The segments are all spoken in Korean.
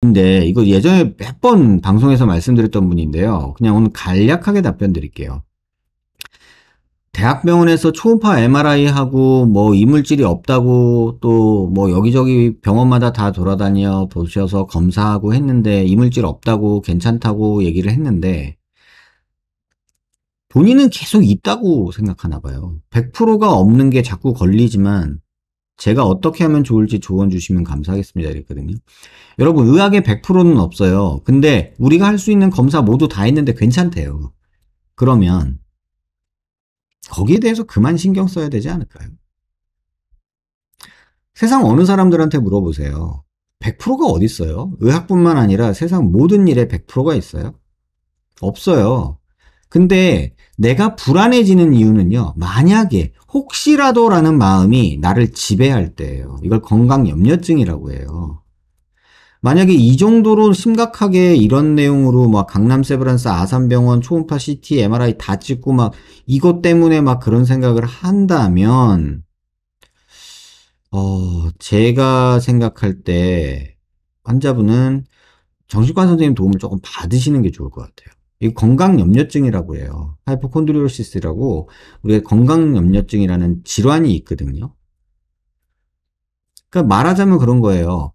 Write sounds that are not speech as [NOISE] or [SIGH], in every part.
근데 이거 예전에 몇 번 방송에서 말씀드렸던 분인데요. 그냥 오늘 간략하게 답변 드릴게요. 대학병원에서 초음파 MRI하고 뭐 이물질이 없다고 또 뭐 여기저기 병원마다 다 돌아다녀 보셔서 검사하고 했는데 이물질 없다고 괜찮다고 얘기를 했는데 본인은 계속 있다고 생각하나 봐요. 100%가 없는 게 자꾸 걸리지만 제가 어떻게 하면 좋을지 조언 주시면 감사하겠습니다. 이랬거든요. 여러분, 의학의 100%는 없어요. 근데 우리가 할 수 있는 검사 모두 다 했는데 괜찮대요. 그러면 거기에 대해서 그만 신경 써야 되지 않을까요? 세상 어느 사람들한테 물어보세요. 100%가 어딨어요? 의학뿐만 아니라 세상 모든 일에 100%가 있어요? 없어요. 근데 내가 불안해지는 이유는요. 만약에 혹시라도라는 마음이 나를 지배할 때예요. 이걸 건강 염려증이라고 해요. 만약에 이 정도로 심각하게 이런 내용으로 막 강남 세브란스 아산병원 초음파 CT, MRI 다 찍고 막 이것 때문에 막 그런 생각을 한다면 어, 제가 생각할 때 환자분은 정신과 선생님 도움을 조금 받으시는 게 좋을 것 같아요. 이 건강 염려증이라고 해요. 하이포콘드리오시스라고 우리가 건강 염려증이라는 질환이 있거든요. 그러니까 말하자면 그런 거예요.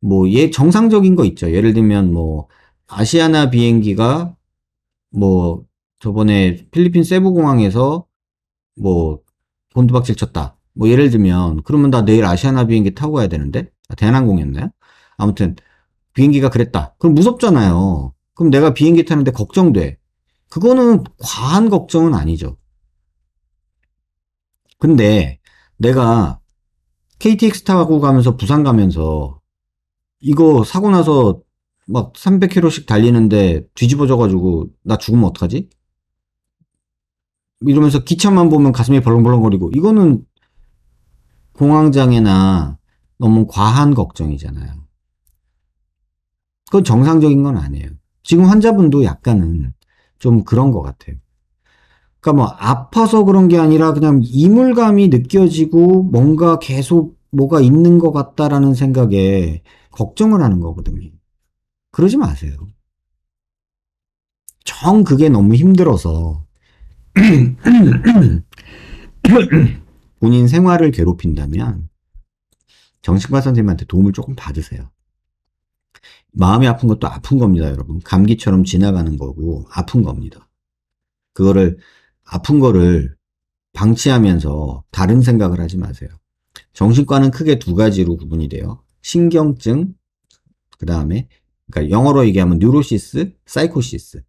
뭐, 얘 정상적인 거 있죠. 예를 들면 뭐, 아시아나 비행기가 뭐, 저번에 필리핀 세부공항에서 뭐, 곤두박질 쳤다. 뭐, 예를 들면, 그러면 나 내일 아시아나 비행기 타고 가야 되는데? 아, 대한항공이었나요? 아무튼, 비행기가 그랬다. 그럼 무섭잖아요. 그럼 내가 비행기 타는데 걱정돼. 그거는 과한 걱정은 아니죠. 근데 내가 KTX 타고 가면서 부산 가면서 이거 사고 나서 막 300km씩 달리는데 뒤집어져가지고 나 죽으면 어떡하지? 이러면서 기차만 보면 가슴이 벌렁벌렁거리고 이거는 공황장애나 너무 과한 걱정이잖아요. 그건 정상적인 건 아니에요. 지금 환자분도 약간은 좀 그런 것 같아요. 그러니까 뭐 아파서 그런 게 아니라 그냥 이물감이 느껴지고 뭔가 계속 뭐가 있는 것 같다라는 생각에 걱정을 하는 거거든요. 그러지 마세요. 정 그게 너무 힘들어서 [CLEARS THROAT] 본인 생활을 괴롭힌다면 정신과 선생님한테 도움을 조금 받으세요. 마음이 아픈 것도 아픈 겁니다, 여러분. 감기처럼 지나가는 거고 아픈 겁니다. 그거를 아픈 거를 방치하면서 다른 생각을 하지 마세요. 정신과는 크게 두 가지로 구분이 돼요. 신경증, 그 다음에 그러니까 영어로 얘기하면 뉴로시스, 사이코시스.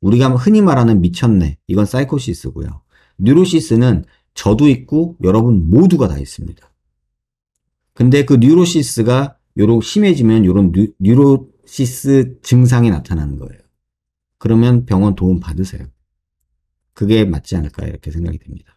우리가 흔히 말하는 미쳤네. 이건 사이코시스고요. 뉴로시스는 저도 있고 여러분 모두가 다 있습니다. 근데 그 뉴로시스가 요로 심해지면 요런 뉴로시스 증상이 나타나는 거예요. 그러면 병원 도움 받으세요. 그게 맞지 않을까 이렇게 생각이 됩니다.